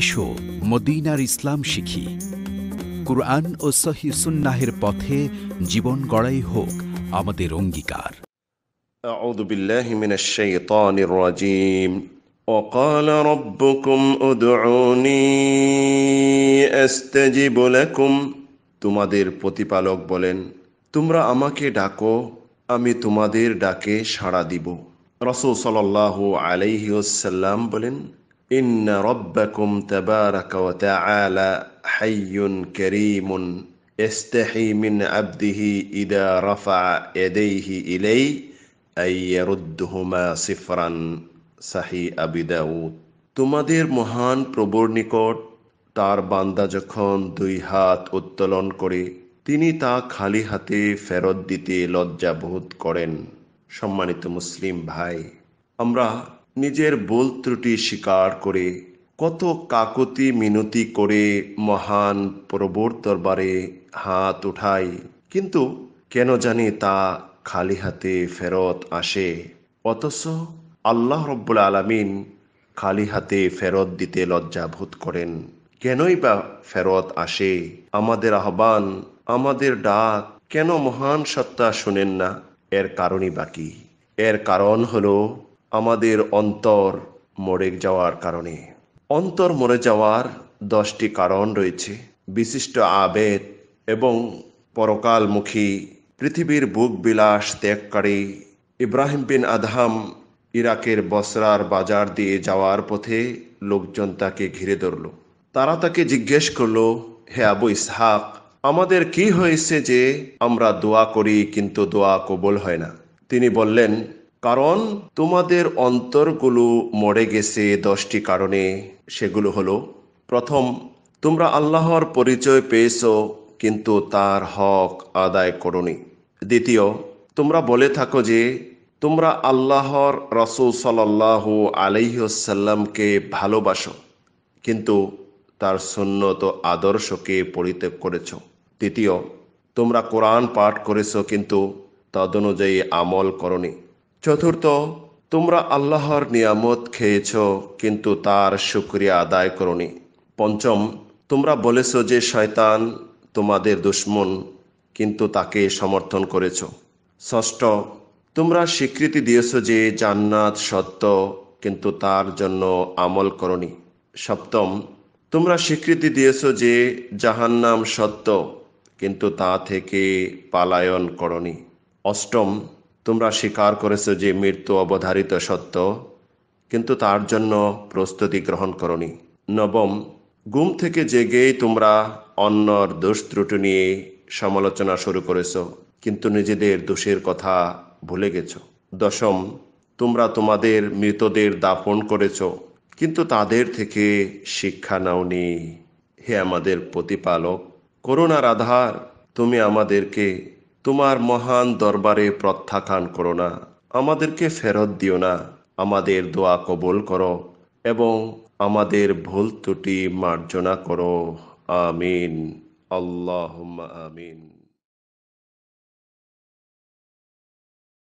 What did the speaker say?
এসো মদিনার ইসলাম শিখি কুরআন ও সহি সুন্নাহের পথে জীবন গড়াই হোক আমাদের অঙ্গীকার وقال ربكم ادعوني أستجب لكم তোমাদের প্রতিপালক বলেন তোমরা আমাকে ডাকো আমি তোমাদের ডাকে সাড়া দিব রসৌ সাল্লাহ আলাইহি বলেন ان ربكم تبارك وتعالى حي كريم يستحي من عبده اذا رفع يديه إليه أن يردهما صفرا صحيح ابي داود তোমাদের মহান প্রবর নিকট তার বান্দা যখন দুই হাত উত্তোলন করে তিনি তা খালি হাতে ফেরত দিতে লজ্জাবোধ করেন সম্মানিত মুসলিম ভাই আমরা নিজের বোল ত্রুটি স্বীকার করে কত কাকতি মিনতি করে মহান প্রবর দরবারে হাত উঠাই কিন্তু কেন জানি তা খালি হাতে ফেরত আসে অথচ আল্লাহ রব্বুল আলমিন খালি হাতে ফেরত দিতে লজ্জাবোধ করেন কেনই বা ফেরত আসে আমাদের আহ্বান আমাদের ডাক কেন মহান সত্তা শোনেন না এর কারণই বাকি এর কারণ হলো আমাদের অন্তর মরে যাওয়ার কারণে অন্তর মরে যাওয়ার দশটি কারণ রয়েছে বিশিষ্ট আবেদ এবং পরকালমুখী পৃথিবীর বুক বিলাস ত্যাগকারী ইব্রাহিম বিন আদহাম ইরাকের বসরার বাজার দিয়ে যাওয়ার পথে লোকজন তাকে ঘিরে ধরল তারা তাকে জিজ্ঞেস করল হে আবু ইসহাক আমাদের কি হয়েছে যে আমরা দোয়া করি কিন্তু দোয়া কবল হয় না তিনি বললেন কারণ তোমাদের অন্তরগুলো মরে গেছে দশটি কারণে সেগুলো হলো প্রথম তোমরা আল্লাহর পরিচয় পেয়েছ কিন্তু তার হক আদায় করনি দ্বিতীয় তোমরা বলে থাকো যে তোমরা আল্লাহর রসুল সাল্লাহ আলহ্লামকে ভালোবাসো কিন্তু তার সুন্নত আদর্শকে পরিত্যাগ করেছ তৃতীয় তোমরা কোরআন পাঠ করেছ কিন্তু তদনুযায়ী আমল করনি চতুর্থ তোমরা আল্লাহর নিয়ামত খেয়েছ কিন্তু তার সুক্রিয়া আদায় করনি পঞ্চম তোমরা বলেছ যে শয়তান তোমাদের দুশ্মন কিন্তু তাকে সমর্থন করেছ ষষ্ঠ তোমরা স্বীকৃতি দিয়েছ যে জান্নাত সত্য কিন্তু তার জন্য আমল করনি সপ্তম তোমরা স্বীকৃতি দিয়েছ যে জাহান্নাম সত্য কিন্তু তা থেকে পালায়ন করনি অষ্টম তোমরা স্বীকার করেছ যে মৃত্যু অবধারিত সত্য কিন্তু তার জন্য প্রস্তুতি গ্রহণ করনি নবম গুম থেকে জেগেই তোমরা অন্যর দোষ ত্রুটি নিয়ে সমালোচনা শুরু করেছ কিন্তু নিজেদের দোষের কথা ভুলে গেছ দশম তোমরা তোমাদের মৃতদের দাফন করেছ কিন্তু তাদের থেকে শিক্ষা নাওনি হে আমাদের প্রতিপালক করুণার আধার তুমি আমাদেরকে তোমার মহান দরবারে প্রত্যাখ্যান করো না আমাদেরকে ফেরত দিও না আমাদের দোয়া কবল করো এবং আমাদের ভুল ত্রুটি মার্জনা করো আমিন আল্লাহ আমিন